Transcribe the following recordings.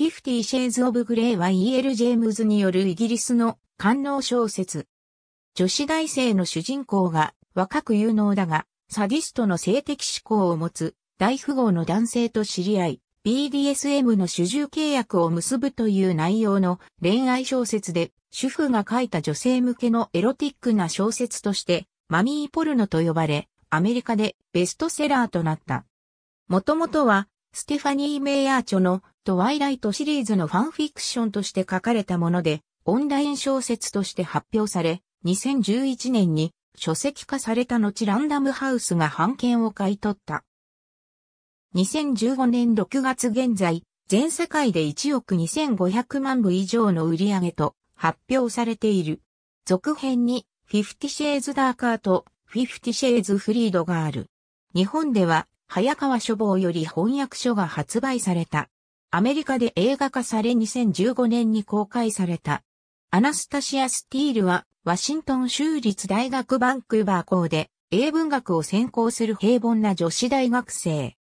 フィフティ・シェイズ・オブ・グレイは E.L. ジェームズによるイギリスの官能小説。女子大生の主人公が若く有能だが、サディストの性的思考を持つ大富豪の男性と知り合い、BDSM の主従契約を結ぶという内容の恋愛小説で、主婦が書いた女性向けのエロティックな小説として、マミーポルノと呼ばれ、アメリカでベストセラーとなった。もともとは、ステファニー・メイヤー著のトワイライトシリーズのファンフィクションとして書かれたもので、オンライン小説として発表され、2011年に書籍化された後ランダムハウスが版権を買い取った。2015年6月現在、全世界で1億2500万部以上の売り上げと発表されている。続編に、フィフティシェーズダーカーとフィフティシェーズフリードがある。日本では、早川書房より翻訳書が発売された。アメリカで映画化され2015年に公開された。アナスタシア・スティールは、ワシントン州立大学バンクーバー校で、英文学を専攻する平凡な女子大学生。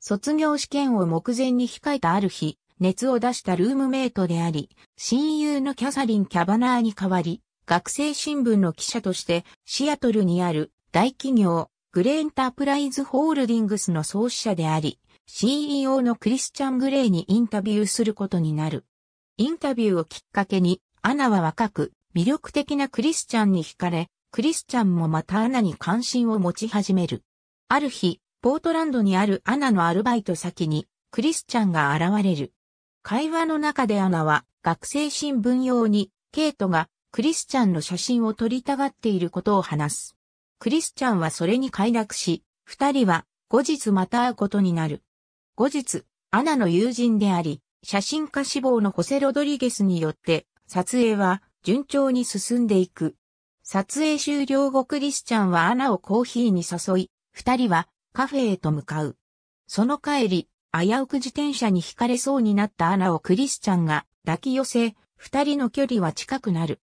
卒業試験を目前に控えたある日、熱を出したルームメイトであり、親友のキャサリン・キャバナーに代わり、学生新聞の記者として、シアトルにある大企業、グレーンタープライズホールディングスの創始者であり、CEO のクリスチャン・グレイにインタビューすることになる。インタビューをきっかけに、アナは若く、魅力的なクリスチャンに惹かれ、クリスチャンもまたアナに関心を持ち始める。ある日、ポートランドにあるアナのアルバイト先に、クリスチャンが現れる。会話の中でアナは、学生新聞用に、ケイトが、クリスチャンの写真を撮りたがっていることを話す。クリスチャンはそれに快諾し、二人は、後日また会うことになる。後日、アナの友人であり、写真家志望のホセ・ロドリゲスによって、撮影は順調に進んでいく。撮影終了後クリスチャンはアナをコーヒーに誘い、二人はカフェへと向かう。その帰り、危うく自転車に惹かれそうになったアナをクリスチャンが抱き寄せ、二人の距離は近くなる。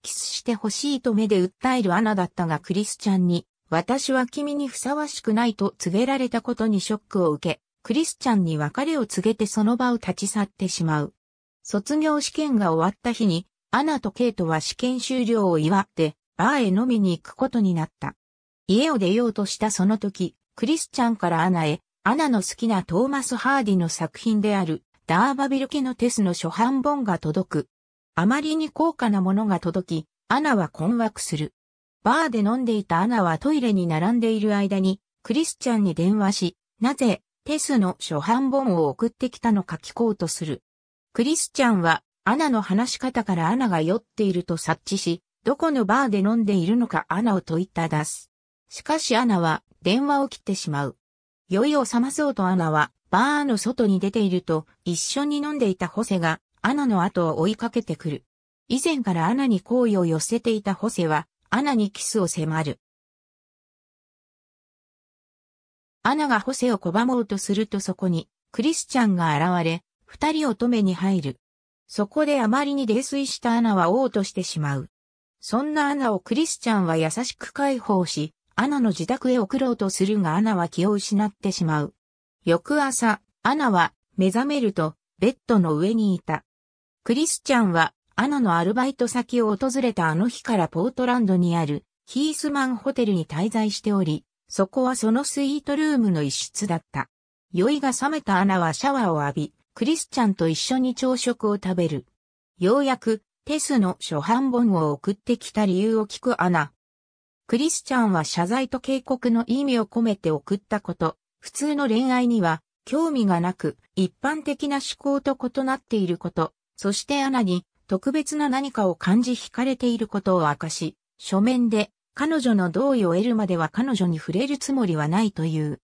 キスしてほしいと目で訴えるアナだったがクリスチャンに、私は君にふさわしくないと告げられたことにショックを受け、クリスチャンに別れを告げてその場を立ち去ってしまう。卒業試験が終わった日に、アナとケイトは試験終了を祝って、バーへ飲みに行くことになった。家を出ようとしたその時、クリスチャンからアナへ、アナの好きなトーマス・ハーディの作品である、ダーバビル家のテスの初版本が届く。あまりに高価なものが届き、アナは困惑する。バーで飲んでいたアナはトイレに並んでいる間に、クリスチャンに電話し、なぜテスの初版本を送ってきたのか聞こうとする。クリスチャンは、アナの話し方からアナが酔っていると察知し、どこのバーで飲んでいるのかアナを問いただす。しかしアナは、電話を切ってしまう。酔いを覚まそうとアナは、バーの外に出ていると、一緒に飲んでいたホセが、アナの後を追いかけてくる。以前からアナに好意を寄せていたホセは、アナにキスを迫る。アナがホセを拒もうとするとそこに、クリスチャンが現れ、二人を止めに入る。そこであまりに泥酔したアナは王としてしまう。そんなアナをクリスチャンは優しく解放し、アナの自宅へ送ろうとするがアナは気を失ってしまう。翌朝、アナは目覚めるとベッドの上にいた。クリスチャンはアナのアルバイト先を訪れたあの日からポートランドにあるヒースマンホテルに滞在しており、そこはそのスイートルームの一室だった。酔いが覚めたアナはシャワーを浴び、クリスチャンと一緒に朝食を食べる。ようやく、テスの初版本を送ってきた理由を聞くアナ。クリスチャンは謝罪と警告の意味を込めて送ったこと、普通の恋愛には興味がなく、一般的な思考と異なっていること、そしてアナに特別な何かを感じ惹かれていることを明かし、書面で彼女の同意を得るまでは彼女に触れるつもりはないという。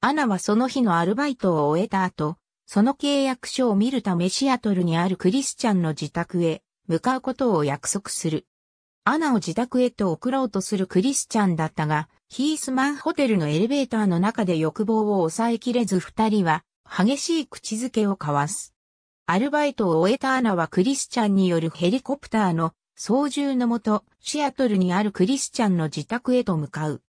アナはその日のアルバイトを終えた後、その契約書を見るためシアトルにあるクリスチャンの自宅へ向かうことを約束する。アナを自宅へと送ろうとするクリスチャンだったが、ヒースマンホテルのエレベーターの中で欲望を抑えきれず二人は激しい口づけを交わす。アルバイトを終えたアナはクリスチャンによるヘリコプターの操縦のもと、シアトルにあるクリスチャンの自宅へと向かう。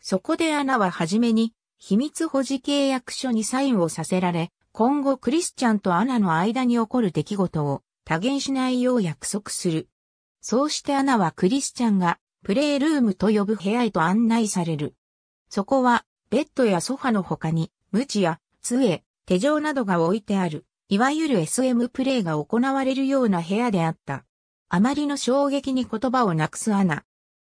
そこでアナは初めに、秘密保持契約書にサインをさせられ、今後クリスチャンとアナの間に起こる出来事を多言しないよう約束する。そうしてアナはクリスチャンがプレイルームと呼ぶ部屋へと案内される。そこはベッドやソファの他に、無知や杖、手錠などが置いてある、いわゆる SM プレイが行われるような部屋であった。あまりの衝撃に言葉をなくすアナ。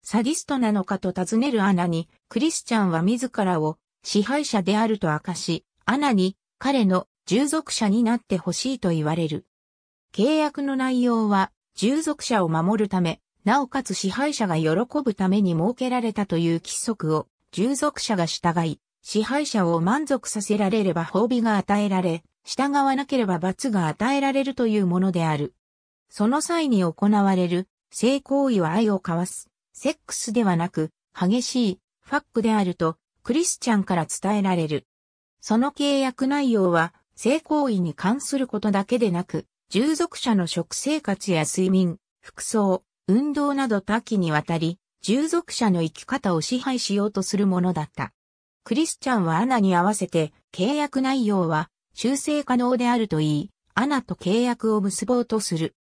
サディストなのかと尋ねるアナに、クリスチャンは自らを支配者であると明かし、アナに彼の従属者になってほしいと言われる。契約の内容は、従属者を守るため、なおかつ支配者が喜ぶために設けられたという規則を、従属者が従い、支配者を満足させられれば褒美が与えられ、従わなければ罰が与えられるというものである。その際に行われる性行為は愛を交わす、セックスではなく、激しい、ファックであると、クリスチャンから伝えられる。その契約内容は、性行為に関することだけでなく、従属者の食生活や睡眠、服装、運動など多岐にわたり、従属者の生き方を支配しようとするものだった。クリスチャンはアナに合わせて、契約内容は修正可能であると言い、アナと契約を結ぼうとする。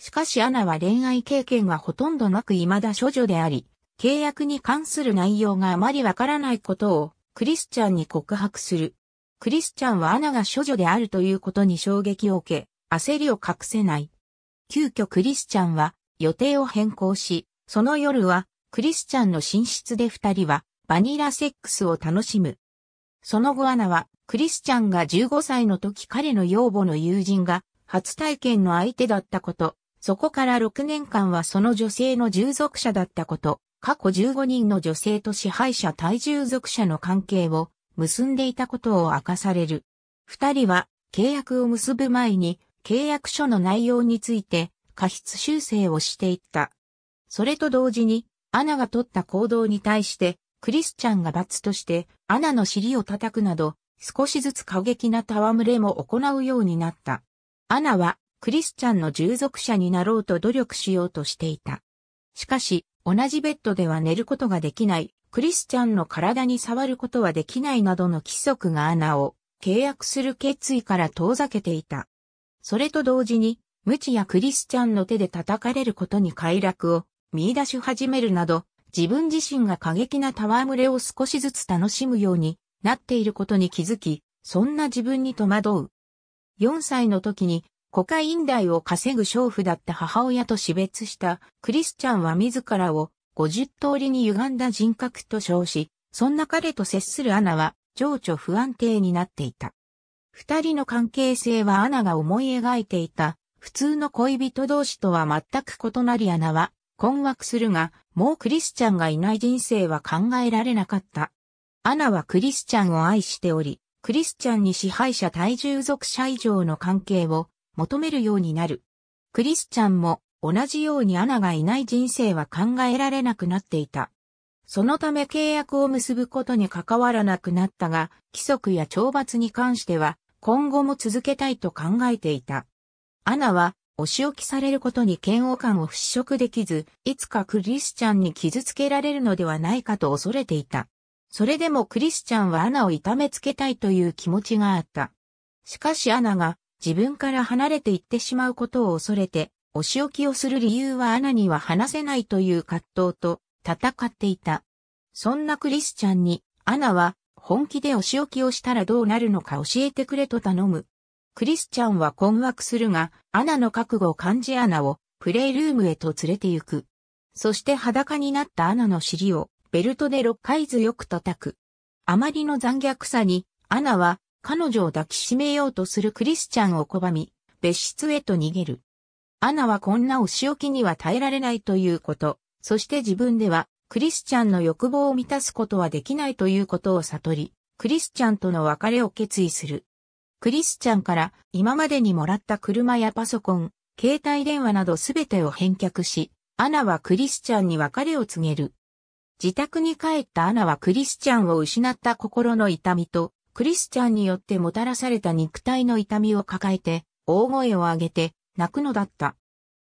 しかしアナは恋愛経験はほとんどなく未だ処女であり、契約に関する内容があまりわからないことをクリスチャンに告白する。クリスチャンはアナが処女であるということに衝撃を受け、焦りを隠せない。急遽クリスチャンは予定を変更し、その夜はクリスチャンの寝室で二人はバニラセックスを楽しむ。その後アナはクリスチャンが15歳の時彼の養母の友人が初体験の相手だったこと、そこから6年間はその女性の従属者だったこと、過去15人の女性と支配者対従属者の関係を結んでいたことを明かされる。二人は契約を結ぶ前に契約書の内容について過失修正をしていった。それと同時にアナが取った行動に対してクリスチャンが罰としてアナの尻を叩くなど少しずつ過激な戯れも行うようになった。アナはクリスチャンの従属者になろうと努力しようとしていた。しかし、同じベッドでは寝ることができない、クリスチャンの体に触ることはできないなどの規則が穴を契約する決意から遠ざけていた。それと同時に、無知やクリスチャンの手で叩かれることに快楽を見出し始めるなど、自分自身が過激な戯れを少しずつ楽しむようになっていることに気づき、そんな自分に戸惑う。4歳の時にコカイン代を稼ぐ娼婦だった母親と死別したクリスチャンは自らを50通りに歪んだ人格と称し、そんな彼と接するアナは情緒不安定になっていた。二人の関係性はアナが思い描いていた普通の恋人同士とは全く異なりアナは困惑するが、もうクリスチャンがいない人生は考えられなかった。アナはクリスチャンを愛しており、クリスチャンに支配者体重属者以上の関係を求めるようになる。クリスチャンも同じようにアナがいない人生は考えられなくなっていた。そのため契約を結ぶことに関わらなくなったが、規則や懲罰に関しては今後も続けたいと考えていた。アナはお仕置きされることに嫌悪感を払拭できず、いつかクリスチャンに傷つけられるのではないかと恐れていた。それでもクリスチャンはアナを痛めつけたいという気持ちがあった。しかしアナが自分から離れていってしまうことを恐れて、お仕置きをする理由はアナには話せないという葛藤と戦っていた。そんなクリスチャンに、アナは本気でお仕置きをしたらどうなるのか教えてくれと頼む。クリスチャンは困惑するが、アナの覚悟を感じアナをプレイルームへと連れて行く。そして裸になったアナの尻をベルトで6回強く叩く。あまりの残虐さに、アナは彼女を抱きしめようとするクリスチャンを拒み、別室へと逃げる。アナはこんなお仕置きには耐えられないということ、そして自分ではクリスチャンの欲望を満たすことはできないということを悟り、クリスチャンとの別れを決意する。クリスチャンから今までにもらった車やパソコン、携帯電話などすべてを返却し、アナはクリスチャンに別れを告げる。自宅に帰ったアナはクリスチャンを失った心の痛みとクリスチャンによってもたらされた肉体の痛みを抱えて、大声を上げて、泣くのだった。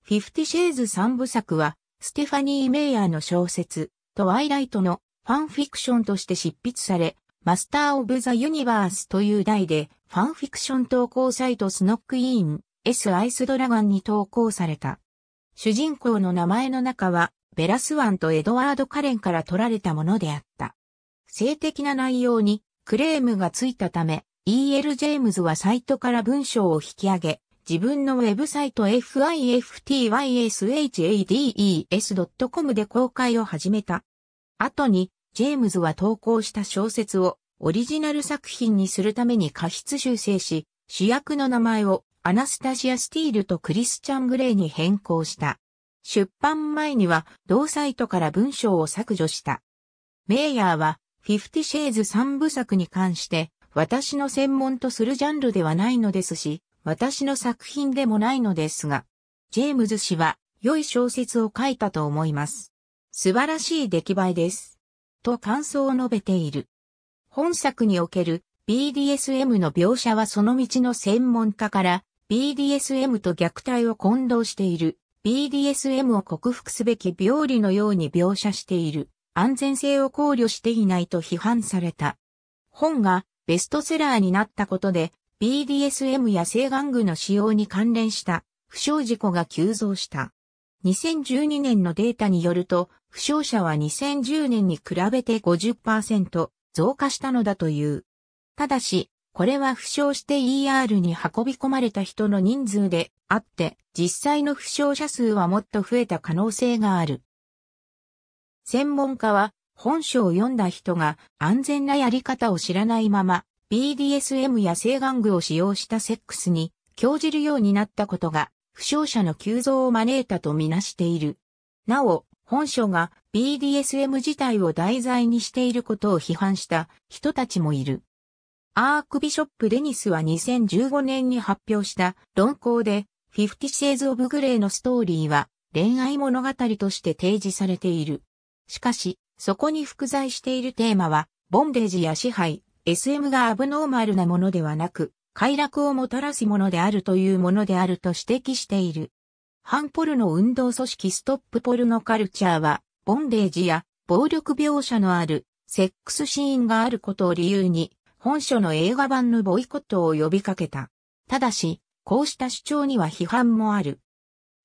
フィフティシェーズ三部作は、ステファニー・メイヤーの小説、トワイライトのファンフィクションとして執筆され、マスター・オブ・ザ・ユニバースという題で、ファンフィクション投稿サイトスノックイーン、S・ アイスドラゴンに投稿された。主人公の名前の中は、ベラスワンとエドワード・カレンから取られたものであった。性的な内容にクレームがついたため、E.L. ジェームズはサイトから文章を引き上げ、自分のウェブサイト fiftysHades.com で公開を始めた。後に、ジェームズは投稿した小説をオリジナル作品にするために過失修正し、主役の名前をアナスタシア・スティールとクリスチャン・グレイに変更した。出版前には同サイトから文章を削除した。メイヤーはフィフティシェーズ三部作に関して、私の専門とするジャンルではないのですし、私の作品でもないのですが、ジェームズ氏は良い小説を書いたと思います。素晴らしい出来栄えです。と感想を述べている。本作における BDSM の描写はその道の専門家から BDSM と虐待を混同している BDSM を克服すべき病理のように描写している。安全性を考慮していないと批判された。本がベストセラーになったことで BDSM や性玩具の使用に関連した負傷事故が急増した。2012年のデータによると、負傷者は2010年に比べて50%増加したのだという。ただし、これは負傷して ER に運び込まれた人の人数であって、実際の負傷者数はもっと増えた可能性がある。専門家は本書を読んだ人が安全なやり方を知らないまま BDSM や性玩具を使用したセックスに興じるようになったことが負傷者の急増を招いたとみなしている。なお、本書が BDSM 自体を題材にしていることを批判した人たちもいる。アークビショップ・デニスは2015年に発表した論考で、フィフティ・シェイズ・オブ・グレーのストーリーは恋愛物語として提示されている。しかし、そこに複在しているテーマは、ボンデージや支配、SM がアブノーマルなものではなく、快楽をもたらすものであるというものであると指摘している。反ポルの運動組織ストップポルノカルチャーは、ボンデージや暴力描写のあるセックスシーンがあることを理由に、本書の映画版のボイコットを呼びかけた。ただし、こうした主張には批判もある。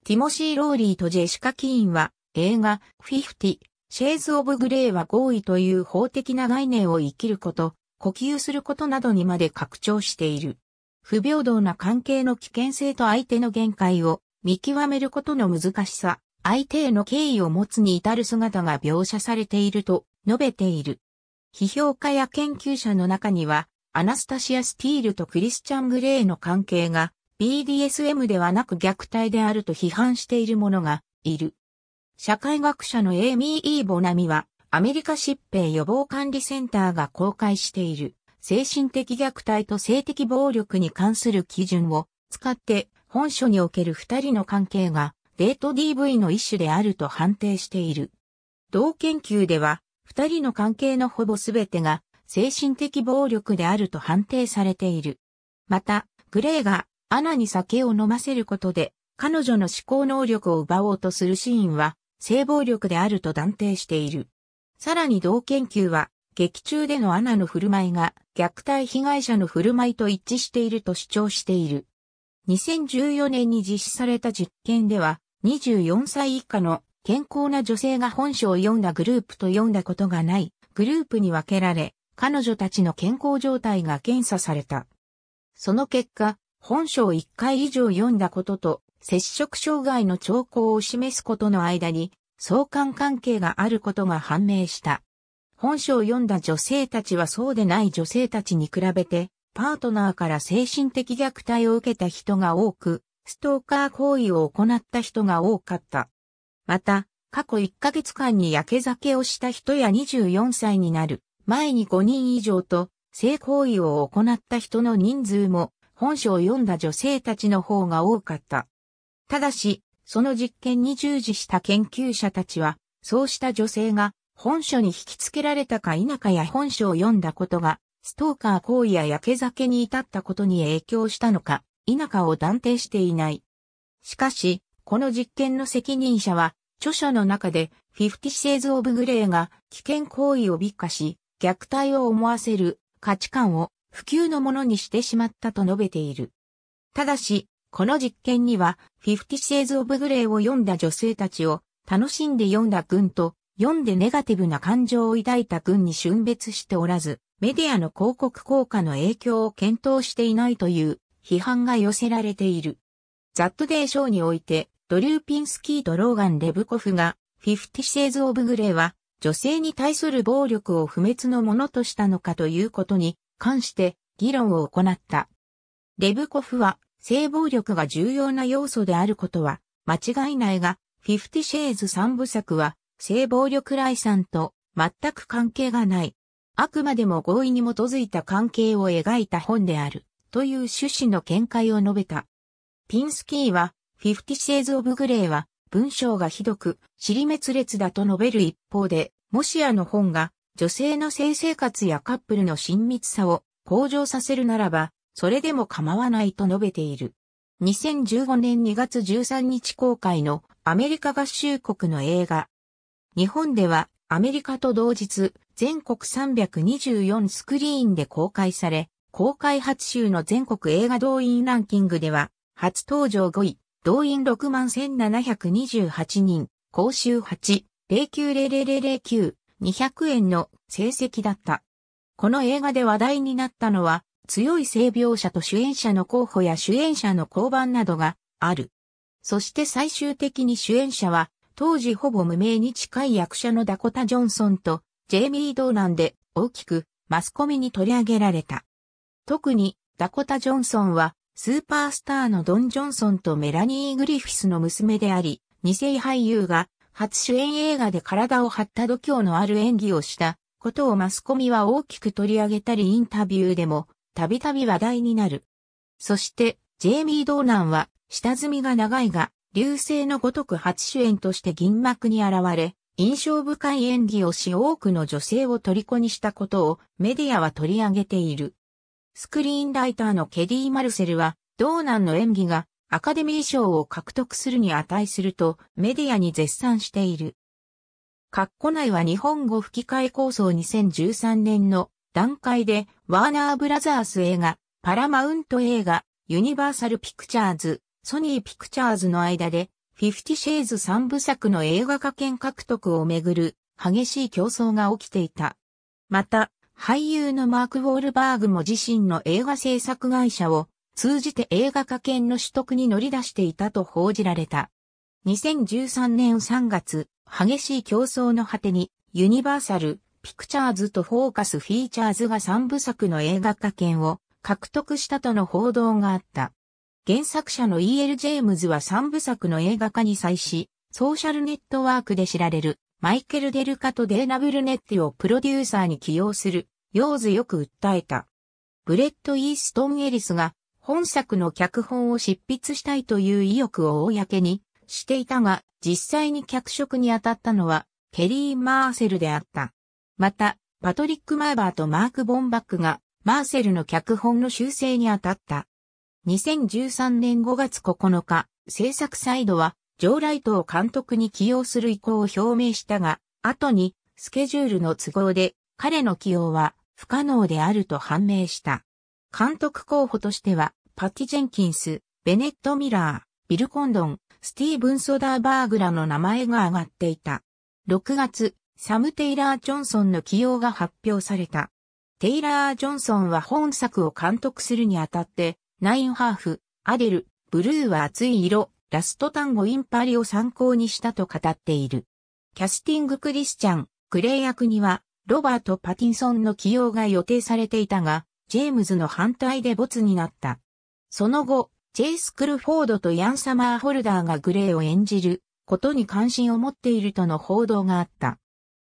ティモシー・ローリーとジェシカ・キーンは、映画、フィフティ、シェーズ・オブ・グレーは合意という法的な概念を生きること、呼吸することなどにまで拡張している。不平等な関係の危険性と相手の限界を見極めることの難しさ、相手への敬意を持つに至る姿が描写されていると述べている。批評家や研究者の中には、アナスタシア・スティールとクリスチャン・グレーの関係が BDSM ではなく虐待であると批判している者がいる。社会学者のエイミー・イー・ボナミは、アメリカ疾病予防管理センターが公開している、精神的虐待と性的暴力に関する基準を使って、本書における二人の関係が、デート DV の一種であると判定している。同研究では、二人の関係のほぼすべてが、精神的暴力であると判定されている。また、グレーが、アナに酒を飲ませることで、彼女の思考能力を奪おうとするシーンは、性暴力であると断定している。さらに同研究は、劇中でのアナの振る舞いが虐待被害者の振る舞いと一致していると主張している。2014年に実施された実験では、24歳以下の健康な女性が本書を読んだグループと読んだことがないグループに分けられ、彼女たちの健康状態が検査された。その結果、本書を1回以上読んだことと接触障害の兆候を示すことの間に相関関係があることが判明した。本書を読んだ女性たちはそうでない女性たちに比べて、パートナーから精神的虐待を受けた人が多く、ストーカー行為を行った人が多かった。また、過去1ヶ月間に焼け酒をした人や24歳になる前に5人以上と性行為を行った人の人数も本書を読んだ女性たちの方が多かった。ただし、その実験に従事した研究者たちは、そうした女性が本書に引き付けられたか否かや本書を読んだことが、ストーカー行為や焼け酒に至ったことに影響したのか、否かを断定していない。しかし、この実験の責任者は、著書の中で、50 Shades of Grey が危険行為を美化し、虐待を思わせる価値観を普及のものにしてしまったと述べている。ただし、この実験には、フィフティシェーズ・オブ・グレーを読んだ女性たちを、楽しんで読んだ軍と、読んでネガティブな感情を抱いた軍に春別しておらず、メディアの広告効果の影響を検討していないという批判が寄せられている。ザットデー賞において、ドリューピンスキーとローガン・レブコフが、フィフティシェーズ・オブ・グレーは、女性に対する暴力を不滅のものとしたのかということに関して議論を行った。レブコフは性暴力が重要な要素であることは間違いないが、フィフティシェーズ三部作は性暴力来産と全く関係がない。あくまでも合意に基づいた関係を描いた本であるという趣旨の見解を述べた。ピンスキーは、フィフティシェーズ・オブ・グレーは文章がひどく、尻滅裂だと述べる一方で、もしあの本が女性の性生活やカップルの親密さを向上させるならば、それでも構わないと述べている。2015年2月13日公開のアメリカ合衆国の映画。日本ではアメリカと同日全国324スクリーンで公開され、公開初週の全国映画動員ランキングでは、初登場5位、動員6万1728人、公衆8、090009、200円の成績だった。この映画で話題になったのは、強い性描写と主演者の候補や主演者の交番などがある。そして最終的に主演者は、当時ほぼ無名に近い役者のダコタ・ジョンソンとジェイミー・ドーランで大きくマスコミに取り上げられた。特にダコタ・ジョンソンはスーパースターのドン・ジョンソンとメラニー・グリフィスの娘であり、二世俳優が初主演映画で体を張った度胸のある演技をしたことをマスコミは大きく取り上げたりインタビューでもたびたび話題になる。そして、ジェイミー・ドーナンは、下積みが長いが、流星のごとく初主演として銀幕に現れ、印象深い演技をし多くの女性を虜にしたことをメディアは取り上げている。スクリーンライターのケデー・マルセルは、ドーナンの演技がアカデミー賞を獲得するに値するとメディアに絶賛している。カッコ内は日本語吹き替え構想2013年の段階で、ワーナーブラザース映画、パラマウント映画、ユニバーサルピクチャーズ、ソニーピクチャーズの間で、フィフティシェイズ三部作の映画化権獲得をめぐる激しい競争が起きていた。また、俳優のマーク・ウォールバーグも自身の映画制作会社を通じて映画化権の取得に乗り出していたと報じられた。2013年3月、激しい競争の果てにユニバーサル、ピクチャーズとフォーカスフィーチャーズが3部作の映画化権を獲得したとの報道があった。原作者の E.L. ジェームズは3部作の映画化に際し、ソーシャルネットワークで知られるマイケル・デルカとデーナ・ブルネッティをプロデューサーに起用する、ようずよく訴えた。ブレッド・イーストン・エリスが本作の脚本を執筆したいという意欲を公にしていたが、実際に脚色に当たったのはケリー・マーセルであった。また、パトリック・マーバーとマーク・ボンバックが、マーセルの脚本の修正に当たった。2013年5月9日、制作サイドは、ジョー・ライトを監督に起用する意向を表明したが、後に、スケジュールの都合で、彼の起用は不可能であると判明した。監督候補としては、パティ・ジェンキンス、ベネット・ミラー、ビル・コンドン、スティーブン・ソダーバーグらの名前が挙がっていた。6月、サム・テイラー・ジョンソンの起用が発表された。テイラー・ジョンソンは本作を監督するにあたって、ナインハーフ、アデル、ブルーは熱い色、ラストタンゴ・インパリを参考にしたと語っている。キャスティング・クリスチャン、クレイ役には、ロバート・パティンソンの起用が予定されていたが、ジェームズの反対で没になった。その後、ジェイス・クルフォードとヤン・サマー・ホルダーがグレーを演じることに関心を持っているとの報道があった。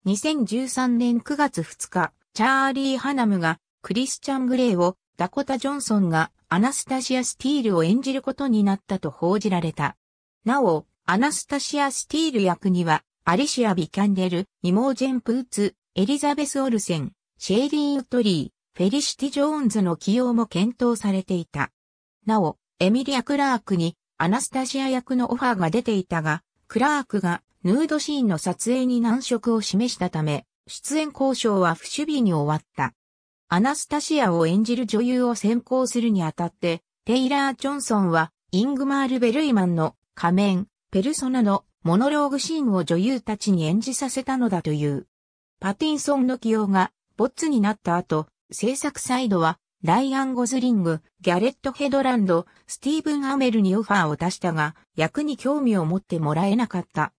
2013年9月2日、チャーリー・ハナムがクリスチャン・グレイをダコタ・ジョンソンがアナスタシア・スティールを演じることになったと報じられた。なお、アナスタシア・スティール役には、アリシア・ビキャンデル、イモージェン・プーツ、エリザベス・オルセン、シェイリー・ウトリー、フェリシティ・ジョーンズの起用も検討されていた。なお、エミリア・クラークにアナスタシア役のオファーが出ていたが、クラークがヌードシーンの撮影に難色を示したため、出演交渉は不守備に終わった。アナスタシアを演じる女優を先行するにあたって、テイラー・ジョンソンは、イングマール・ベルイマンの仮面、ペルソナのモノローグシーンを女優たちに演じさせたのだという。パティンソンの起用がボッツになった後、制作サイドは、ライアン・ゴズリング、ギャレット・ヘドランド、スティーブン・アメルにオファーを出したが、役に興味を持ってもらえなかった。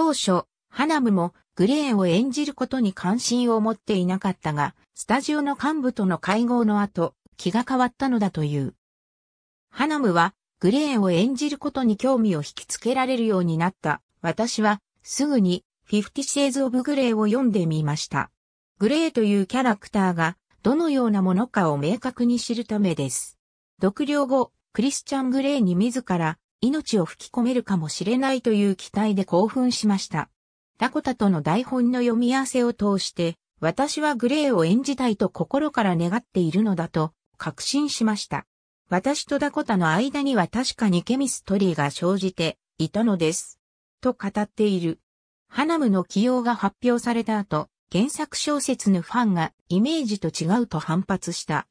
当初、ハナムもグレーを演じることに関心を持っていなかったが、スタジオの幹部との会合の後、気が変わったのだという。ハナムは、グレーを演じることに興味を引きつけられるようになった。私は、すぐに、フィフティシェイズ・オブ・グレーを読んでみました。グレーというキャラクターが、どのようなものかを明確に知るためです。読了後、クリスチャン・グレーに自ら、命を吹き込めるかもしれないという期待で興奮しました。ダコタとの台本の読み合わせを通して、私はグレーを演じたいと心から願っているのだと確信しました。私とダコタの間には確かにケミストリーが生じていたのです。と語っている。ハナムの起用が発表された後、原作小説のファンがイメージと違うと反発した。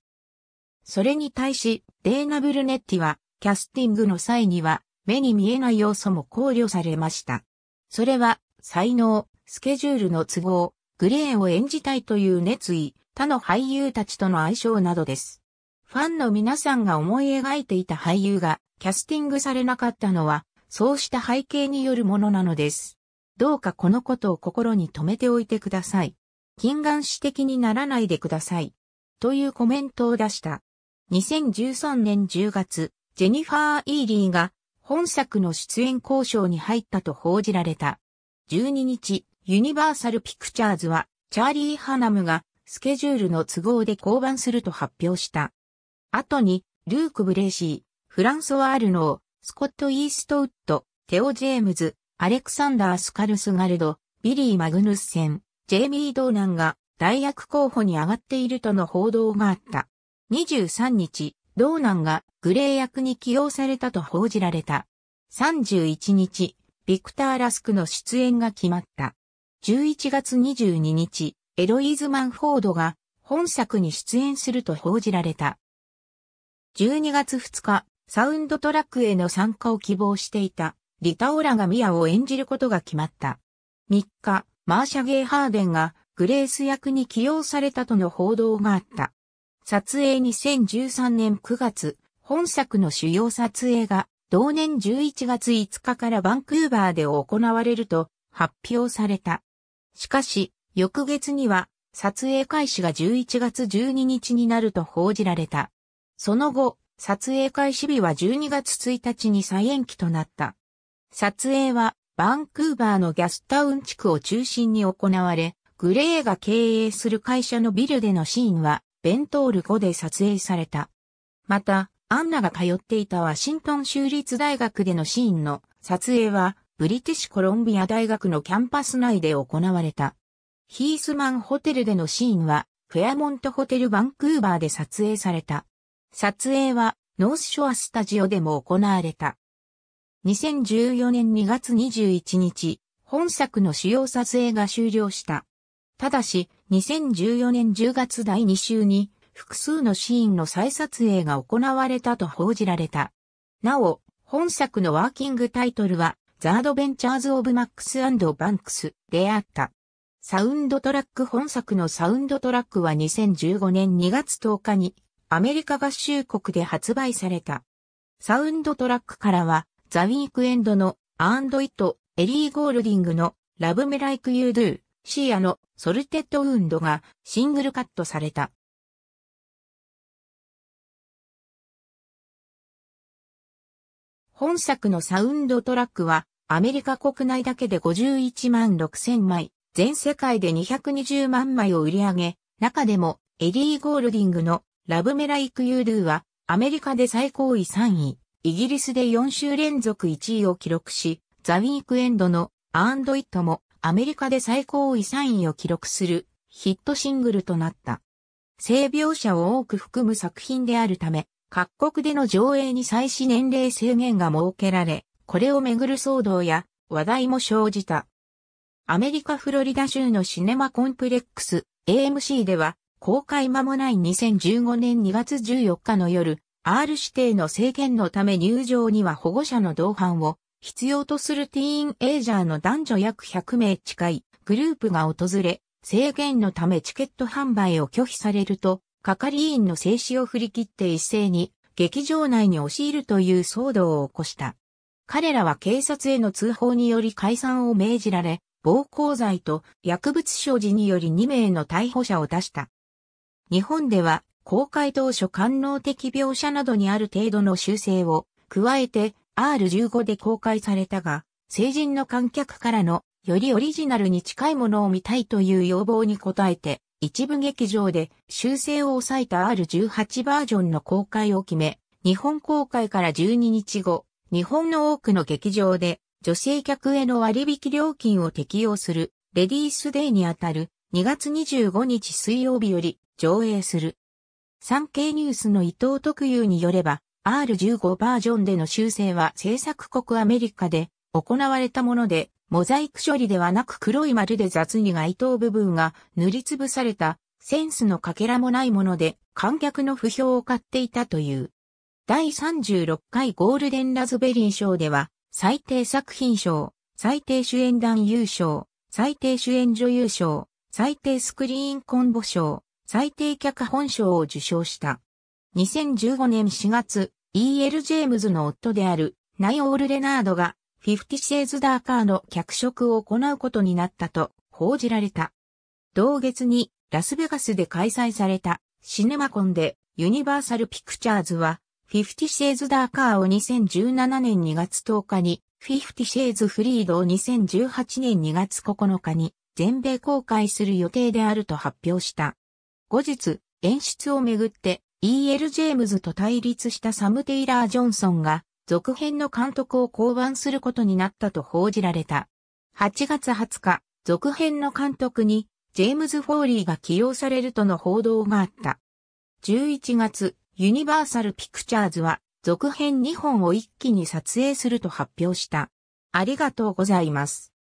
それに対し、デーナ・ブルネッティはキャスティングの際には、目に見えない要素も考慮されました。それは、才能、スケジュールの都合、グレーを演じたいという熱意、他の俳優たちとの相性などです。ファンの皆さんが思い描いていた俳優がキャスティングされなかったのは、そうした背景によるものなのです。どうかこのことを心に留めておいてください。禁眼視的にならないでください。というコメントを出した。2013年10月、ジェニファー・イーリーが本作の出演交渉に入ったと報じられた。12日、ユニバーサル・ピクチャーズは、チャーリー・ハナムがスケジュールの都合で降板すると発表した。後に、ルーク・ブレーシー、フランソワ・アルノー、スコット・イーストウッド、テオ・ジェームズ、アレクサンダー・スカルスガルド、ビリー・マグヌッセン、ジェイミー・ドーナンが代役候補に上がっているとの報道があった。23日、ドーナンがグレー役に起用されたと報じられた。31日、ビクター・ラスクの出演が決まった。11月22日、エロイーズ・マンフォードが本作に出演すると報じられた。12月2日、サウンドトラックへの参加を希望していたリタ・オラがミアを演じることが決まった。3日、マーシャ・ゲイ・ハーデンがグレース役に起用されたとの報道があった。撮影2013年9月、本作の主要撮影が同年11月5日からバンクーバーで行われると発表された。しかし、翌月には撮影開始が11月12日になると報じられた。その後、撮影開始日は12月1日に再延期となった。撮影はバンクーバーのギャスタウン地区を中心に行われ、グレーが経営する会社のビルでのシーンはベントール5で撮影された。また、アンナが通っていたワシントン州立大学でのシーンの撮影は、ブリティッシュコロンビア大学のキャンパス内で行われた。ヒースマンホテルでのシーンは、フェアモントホテルバンクーバーで撮影された。撮影は、ノースショアスタジオでも行われた。2014年2月21日、本作の主要撮影が終了した。ただし、2014年10月第2週に複数のシーンの再撮影が行われたと報じられた。なお、本作のワーキングタイトルはザードベンチャーズ・オブ・マックス・バンクスであった。サウンドトラック本作のサウンドトラックは2015年2月10日にアメリカ合衆国で発売された。サウンドトラックからはザ・ウィークエンドのアンド・イット・エリー・ゴールディングのラブ・メ・ライク・ユー・ドゥシーアのソルテッドウンドがシングルカットされた。本作のサウンドトラックはアメリカ国内だけで51万6千枚、全世界で220万枚を売り上げ、中でもエリー・ゴールディングのラブメライク・ユードゥはアメリカで最高位3位、イギリスで4週連続1位を記録し、ザ・ウィークエンドのアンド・イットもアメリカで最高位3位を記録するヒットシングルとなった。性描写を多く含む作品であるため、各国での上映に際し年齢制限が設けられ、これをめぐる騒動や話題も生じた。アメリカフロリダ州のシネマコンプレックス AMC では公開間もない2015年2月14日の夜、R 指定の制限のため入場には保護者の同伴を必要とするティーンエイジャーの男女約100名近いグループが訪れ、制限のためチケット販売を拒否されると、係員の制止を振り切って一斉に劇場内に押し入るという騒動を起こした。彼らは警察への通報により解散を命じられ、暴行罪と薬物所持により2名の逮捕者を出した。日本では公開当初官能的描写などにある程度の修正を加えて R15 で公開されたが、成人の観客からのよりオリジナルに近いものを見たいという要望に応えて、一部劇場で修正を抑えた R18 バージョンの公開を決め、日本公開から12日後、日本の多くの劇場で女性客への割引料金を適用するレディースデーにあたる2月25日水曜日より上映する。産経ニュースの伊藤特有によれば、R15 バージョンでの修正は制作国アメリカで行われたもので、モザイク処理ではなく黒い丸で雑に該当部分が塗りつぶされたセンスのかけらもないもので観客の不評を買っていたという。第36回ゴールデンラズベリー賞では最低作品賞、最低主演男優賞、最低主演女優賞、最低スクリーンコンボ賞、最低脚本賞を受賞した。2015年4月、E.L. ジェームズの夫であるナイオール・レナードがフィフティ・シェーズ・ダーカーの脚色を行うことになったと報じられた。同月にラスベガスで開催されたシネマコンでユニバーサル・ピクチャーズはフィフティ・シェーズ・ダーカーを2017年2月10日にフィフティ・シェーズ・フリードを2018年2月9日に全米公開する予定であると発表した。後日、演出をめぐって E.L. ジェームズと対立したサム・テイラー・ジョンソンが続編の監督を降板することになったと報じられた。8月20日、続編の監督にジェームズ・フォーリーが起用されるとの報道があった。11月、ユニバーサル・ピクチャーズは続編2本を一気に撮影すると発表した。ありがとうございます。